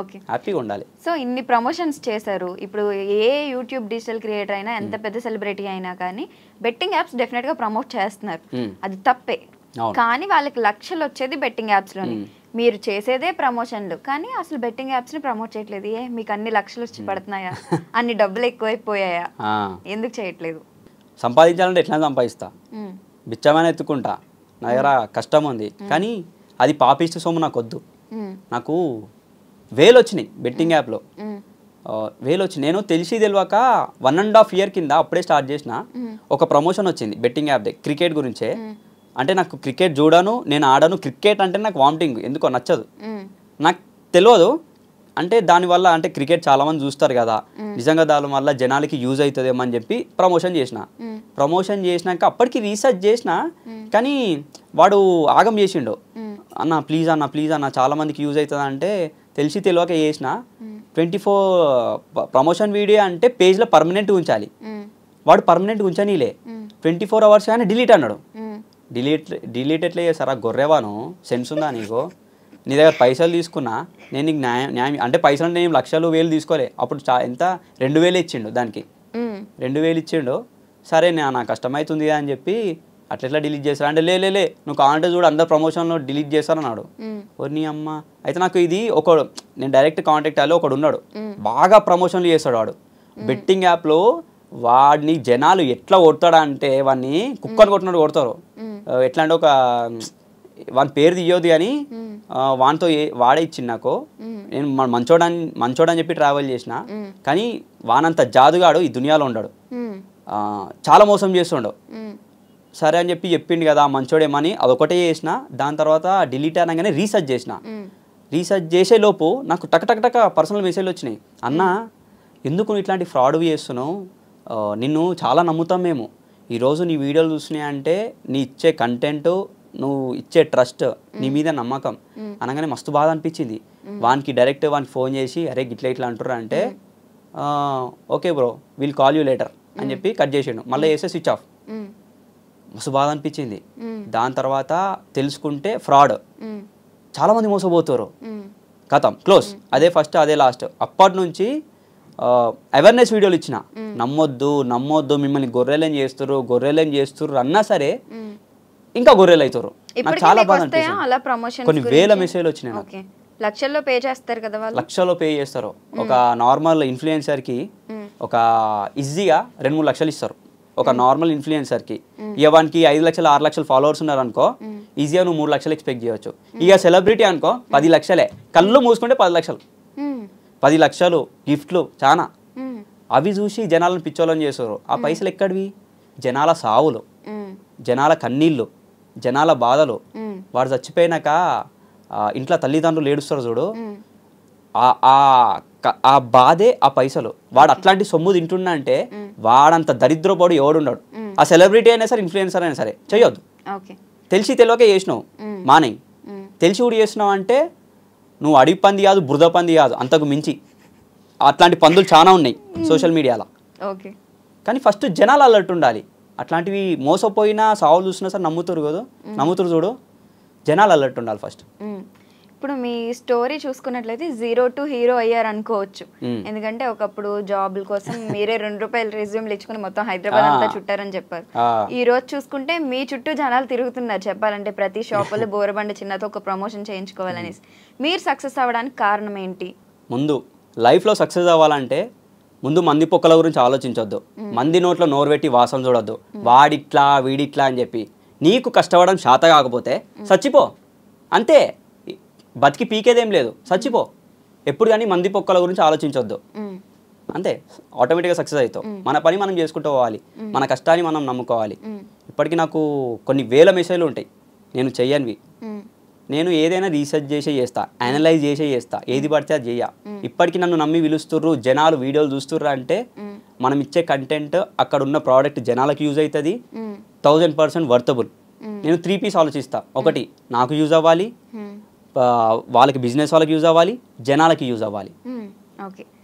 Okay హ్యాపీగా ఉండాలి so ఇన్ని ప్రమోషన్స్ చేశారు ఇప్పుడు ఏ యూట్యూబ్ డిజిటల్ క్రియేటర్ అయినా ఎంత పెద్ద సెలబ్రిటీ అయినా కానీ బెట్టింగ్ యాప్స్ డెఫినెట్ గా ప్రమోట్ చేస్తున్నారు అది తప్పే కానీ వాళ్ళకి లక్షలు వచ్చేది బెట్టింగ్ యాప్స్ లోని మీరు చేసేదే ప్రమోషన్లు కానీ అసలు బెట్టింగ్ యాప్స్ ని ప్రమోట్ చేయట్లేదు ఏ మీకు అన్ని లక్షలు వచ్చి పడుతున్నాయా అన్ని డబ్బులు ఎక్కువైపోయాయా ఎందుకు చేయట్లేదు సంపాదించాలంటే ఎట్లా సంపాదిస్తా బిచ్చమైన ఎత్తుకుంటా నా దగ్గర కష్టం ఉంది కానీ అది పాపిస్తూ సొమ్ము నాకు వద్దు నాకు వేలు వచ్చినాయి బెట్టింగ్ యాప్లో వేలు వచ్చి నేను తెలిసి తెలియక వన్ అండ్ హాఫ్ ఇయర్ కింద అప్పుడే స్టార్ట్ చేసిన ఒక ప్రమోషన్ వచ్చింది బెట్టింగ్ యాప్ క్రికెట్ గురించే అంటే నాకు క్రికెట్ చూడాను నేను ఆడాను క్రికెట్ అంటే నాకు వామిటింగ్ ఎందుకో నచ్చదు నాకు తెలియదు అంటే దానివల్ల అంటే క్రికెట్ చాలామంది చూస్తారు కదా నిజంగా దాని వల్ల జనాలకి యూజ్ అవుతుందేమో అని చెప్పి ప్రమోషన్ చేసిన ప్రమోషన్ చేసినాక అప్పటికి రీసెర్చ్ చేసిన కానీ వాడు ఆగం చేసిండు అన్న ప్లీజ్ అన్న ప్లీజ్ అన్న మందికి యూజ్ అవుతుంది అంటే తెలిసి తెలియక చేసిన ట్వంటీ ఫోర్ ప్రమోషన్ వీడియో అంటే పేజ్లో పర్మనెంట్ ఉంచాలి వాడు పర్మనెంట్ ఉంచనీలే ట్వంటీ ఫోర్ అవర్స్ కానీ డిలీట్ అన్నాడు డిలీట్ డిలీట్ ఎట్లా చేస్తారా గొర్రెవాను సెన్స్ ఉందా నీకు నీ దగ్గర పైసలు తీసుకున్నా నేను నీకు న్యాయం న్యాయం అంటే పైసలు నేను లక్షలు వేలు తీసుకోలే అప్పుడు ఎంత రెండు వేలు ఇచ్చిండు దానికి రెండు వేలు ఇచ్చిండు సరే నా కష్టమవుతుంది అని చెప్పి అట్లా డిలీట్ చేశారు అంటే లే లే నువ్వు కావాలంటే చూడు అందరు ప్రమోషన్లో డిలీట్ అన్నాడు ఓర్ని అమ్మ అయితే నాకు ఇది ఒక నేను డైరెక్ట్ కాంటాక్ట్ అయ్యలో ఒకడు ఉన్నాడు బాగా ప్రమోషన్లు చేస్తాడు వాడు బెట్టింగ్ యాప్లో వాడిని జనాలు ఎట్లా కొడతాడా అంటే వాడిని కుక్కను కొట్టినట్టు కొడతారు ఎట్లా అంటే ఒక వాని పేరు తీయొద్దు కానీ వానితో వాడే ఇచ్చింది నాకు నేను మంచోడని మంచోడని చెప్పి ట్రావెల్ చేసిన కానీ వానంత జాదుగాడు ఈ దునియాలో ఉండడు చాలా మోసం చేస్తుండవు సరే అని చెప్పి చెప్పిండు కదా మంచోడేమని అదొకటే చేసిన దాని తర్వాత డిలీట్ అనగానే రీసెర్చ్ చేసిన రీసెర్చ్ చేసే లోపు నాకు టక్ టక్ టక్ పర్సనల్ మెసేజ్లు వచ్చినాయి అన్న ఎందుకు నువ్వు ఇట్లాంటి ఫ్రాడ్ చేస్తున్నావు నిన్ను చాలా నమ్ముతాం మేము ఈరోజు నీ వీడియోలు చూసినాయి అంటే నీ ఇచ్చే కంటెంట్ నువ్వు ఇచ్చే ట్రస్ట్ నీ మీద నమ్మకం అనగానే మస్తు బాధ అనిపించింది వానికి డైరెక్ట్ వానికి ఫోన్ చేసి అరే గిట్ల ఇట్లా అంటురా అంటే okay bro will call you later అని చెప్పి కట్ చేసాడు మళ్ళీ చేస్తే స్విచ్ ఆఫ్ మస్తు బాధ అనిపించింది దాని తర్వాత తెలుసుకుంటే ఫ్రాడ్ చాలామంది మోసపోతారు కథం క్లోజ్ అదే ఫస్ట్ అదే లాస్ట్ అప్పటి నుంచి అవేర్నెస్ వీడియోలు ఇచ్చిన నమ్మొద్దు నమ్మొద్దు మిమ్మల్ని గొర్రెలేం చేస్తారు గొర్రెలేం చేస్తారు అన్నా సరే ఇంకా గొర్రెలు అవుతారు నాకు చాలా బాధ అనిపిస్తుంది కొన్ని వేల మెసేజ్లు వచ్చినాయి లక్షల్లో పే చేస్తారు కదా వాళ్ళు లక్షల్లో పే చేస్తారు ఒక నార్మల్ ఇన్ఫ్లుయెన్సర్కి ఒక ఈజీగా రెండు మూడు లక్షలు ఇస్తారు ఒక నార్మల్ hmm. ఇన్ఫ్లుయెన్సర్కి hmm. ఇక వానికి ఐదు లక్షలు ఆరు లక్షలు ఫాలోవర్స్ ఉన్నారనుకో ఈజీగా hmm. నువ్వు మూడు లక్షలు ఎక్స్పెక్ట్ చేయవచ్చు ఇక సెలబ్రిటీ అనుకో పది లక్షలే కళ్ళు మూసుకుంటే పది లక్షలు పది లక్షలు గిఫ్ట్లు చాలా అవి చూసి జనాలను పిచ్చోళ్ళని చేస్తారు ఆ పైసలు ఎక్కడివి జనాల సావులు జనాల కన్నీళ్ళు జనాల బాధలు వాడు చచ్చిపోయినాక ఇంట్లో తల్లిదండ్రులు ఏడుస్తారు చూడు ఆ ఆ బాధే ఆ పైసలు వాడు అట్లాంటి సొమ్ము తింటున్నా అంటే వాడంత దరిద్రపోడు ఎవడు ఉండడు ఆ సెలబ్రిటీ అయినా సరే ఇన్ఫ్లుయెన్సర్ అయినా సరే చెయ్యొద్దు తెలిసి తెలియకే చేసినావు మానే తెలిసి కూడా చేసినావు అంటే నువ్వు అడిగి పంది కాదు బురద పంది కాదు అంతకు మించి అట్లాంటి పందులు చాలా ఉన్నాయి సోషల్ మీడియాలో కానీ ఫస్ట్ జనాలు అలర్ట్ ఉండాలి అట్లాంటివి మోసపోయినా సాగులు చూసినా సరే నమ్ముతారు కదా నమ్ముతారు చూడు జనాలు అలర్ట్ ఉండాలి ఫస్ట్ ఇప్పుడు మీ స్టోరీ చూసుకున్నట్లయితే జీరో టు హీరో అయ్యారు అనుకోవచ్చు hmm. ఎందుకంటే ఒకప్పుడు జాబుల కోసం మీరే రెండు రూపాయలు రెజ్యూమ్ ఇచ్చుకుని మొత్తం హైదరాబాద్ అంతా చుట్టారని చెప్పారు ఈ రోజు చూసుకుంటే మీ చుట్టూ జనాలు తిరుగుతున్నారు చెప్పాలంటే ప్రతి షాపులో బోరబండ చిన్నతో ఒక ప్రమోషన్ చేయించుకోవాలనేసి మీరు సక్సెస్ అవ్వడానికి కారణం ఏంటి ముందు లైఫ్లో సక్సెస్ అవ్వాలంటే ముందు మంది పొక్కల గురించి ఆలోచించొద్దు hmm. మంది నోట్లో పెట్టి వాసన చూడొద్దు hmm. వాడిట్లా వీడిట్లా అని చెప్పి నీకు కష్టపడడం శాత కాకపోతే చచ్చిపో అంతే బతికి పీకేదేం లేదు చచ్చిపో ఎప్పుడు కానీ మంది పొక్కల గురించి ఆలోచించొద్దు అంతే ఆటోమేటిక్గా సక్సెస్ అవుతావు మన పని మనం చేసుకుంటూ పోవాలి మన కష్టాన్ని మనం నమ్ముకోవాలి ఇప్పటికీ నాకు కొన్ని వేల మెసేజ్లు ఉంటాయి నేను చెయ్యనివి నేను ఏదైనా రీసెర్చ్ చేసే చేస్తా అనలైజ్ చేసే చేస్తా ఏది పడితే అది చెయ్య ఇప్పటికీ నన్ను నమ్మి పిలుస్తుర్రు జనాలు వీడియోలు చూస్తుర్రా అంటే మనం ఇచ్చే కంటెంట్ అక్కడ ఉన్న ప్రోడక్ట్ జనాలకు యూజ్ అవుతుంది థౌజండ్ పర్సెంట్ వర్తబుల్ నేను త్రీ పీస్ ఆలోచిస్తా ఒకటి నాకు యూజ్ అవ్వాలి వాళ్ళకి బిజినెస్ వాళ్ళకి యూజ్ అవ్వాలి జనాలకి యూజ్ అవ్వాలి ఓకే